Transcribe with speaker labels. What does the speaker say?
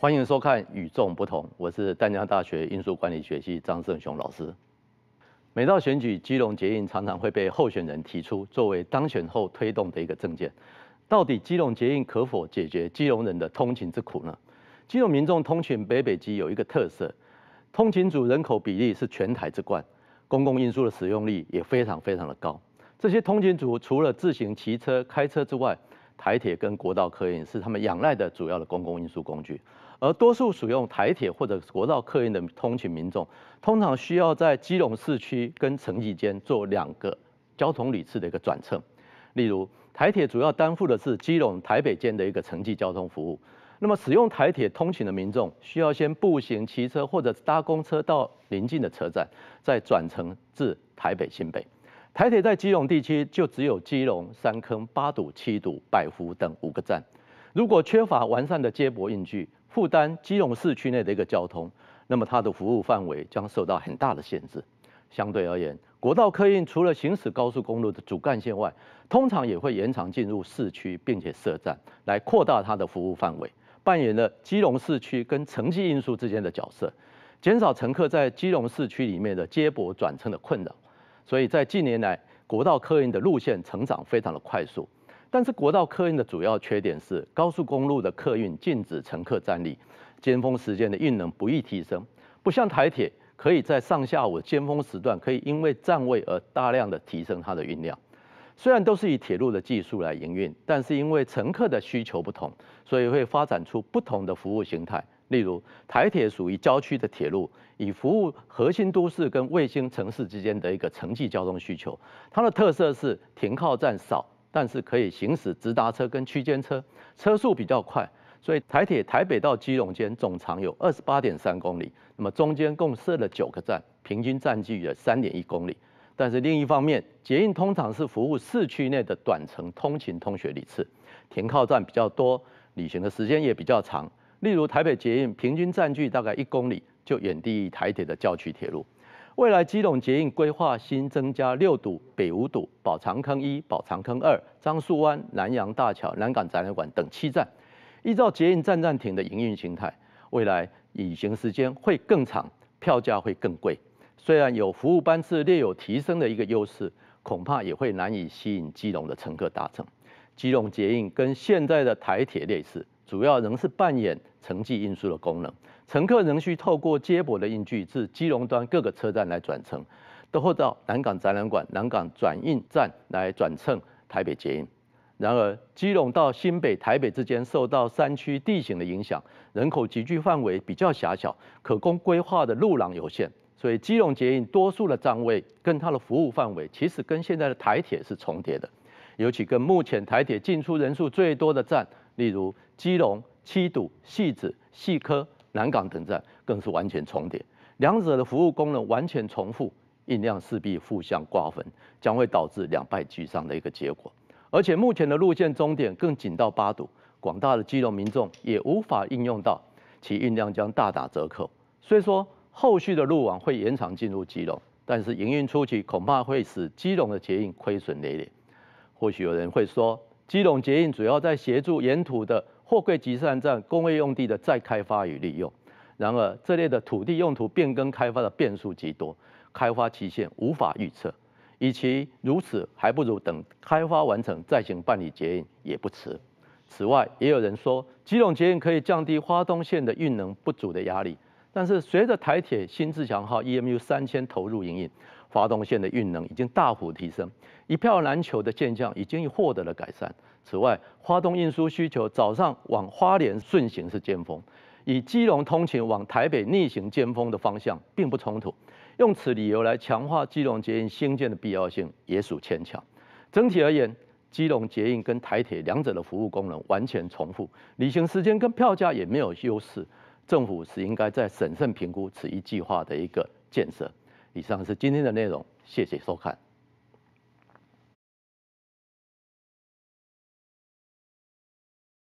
Speaker 1: 欢迎收看《与众不同》，我是淡江大学运输管理学系张胜雄老师。每到选举，基隆捷运常常会被候选人提出作为当选后推动的一个政件到底基隆捷运可否解决基隆人的通勤之苦呢？基隆民众通勤北北基有一个特色，通勤组人口比例是全台之冠，公共运输的使用率也非常非常的高。这些通勤组除了自行骑车、开车之外，台铁跟国道客运是他们仰赖的主要的公共运输工具，而多数使用台铁或者国道客运的通勤民众，通常需要在基隆市区跟城际间做两个交通旅次的一个转乘。例如，台铁主要担负的是基隆台北间的一个城际交通服务，那么使用台铁通勤的民众，需要先步行、骑车或者搭公车到邻近的车站，再转乘至台北新北。台铁在基隆地区就只有基隆、三坑、八堵、七堵、百福等五个站。如果缺乏完善的接驳应具，负担基隆市区内的一个交通，那么它的服务范围将受到很大的限制。相对而言，国道客运除了行驶高速公路的主干线外，通常也会延长进入市区，并且设站来扩大它的服务范围，扮演了基隆市区跟城际运输之间的角色，减少乘客在基隆市区里面的接驳转乘的困扰。所以在近年来，国道客运的路线成长非常的快速，但是国道客运的主要缺点是高速公路的客运禁止乘客站立，尖峰时间的运能不易提升，不像台铁可以在上下午尖峰时段可以因为站位而大量的提升它的运量。虽然都是以铁路的技术来营运，但是因为乘客的需求不同，所以会发展出不同的服务形态。例如台铁属于郊区的铁路，以服务核心都市跟卫星城市之间的一个城际交通需求。它的特色是停靠站少，但是可以行驶直达车跟区间车，车速比较快。所以台铁台北到基隆间总长有二十八点三公里，那么中间共设了九个站，平均站距有三点一公里。但是另一方面，捷运通常是服务市区内的短程通勤通学旅次，停靠站比较多，旅行的时间也比较长。例如台北捷运平均占距大概一公里，就远低于台铁的郊区铁路。未来基隆捷运规划新增加六堵、北五堵、宝长坑一、宝长坑二、樟树湾、南洋大桥、南港展览馆等七站。依照捷运站站停的营运形态，未来旅行时间会更长，票价会更贵。虽然有服务班次略有提升的一个优势，恐怕也会难以吸引基隆的乘客搭乘。基隆捷运跟现在的台铁类似。主要仍是扮演城际运输的功能，乘客仍需透过接驳的运具至基隆端各个车站来转乘，都或到南港展览馆、南港转运站来转乘台北捷运。然而，基隆到新北、台北之间受到山区地形的影响，人口集聚范围比较狭小，可供规划的路廊有限，所以基隆捷运多数的站位跟它的服务范围，其实跟现在的台铁是重叠的，尤其跟目前台铁进出人数最多的站。例如基隆七堵、汐止、汐科、南港等站，更是完全重叠，两者的服务功能完全重复，运量势必互相瓜分，将会导致两败俱伤的一个结果。而且目前的路线终点更仅到八堵，广大的基隆民众也无法应用到，其运量将大打折扣。虽说后续的路网会延长进入基隆，但是营运初期恐怕会使基隆的捷运亏损累累。或许有人会说。基隆捷运主要在协助沿途的货柜集散站工业用地的再开发与利用。然而，这类的土地用途变更开发的变数极多，开发期限无法预测。与其如此，还不如等开发完成再行办理捷运也不迟。此外，也有人说基隆捷运可以降低花东线的运能不足的压力。但是，随着台铁新自强号 EMU3000 投入营运。花动线的运能已经大幅提升，一票难求的现象已经获得了改善。此外，花东运输需求早上往花莲顺行是尖峰，与基隆通勤往台北逆行尖峰的方向并不冲突。用此理由来强化基隆捷运兴建的必要性也属牵强。整体而言，基隆捷运跟台铁两者的服务功能完全重复，旅行时间跟票价也没有优势。政府是应该在审慎评估此一计划的一个建设。以上是今天的内容，谢谢收看。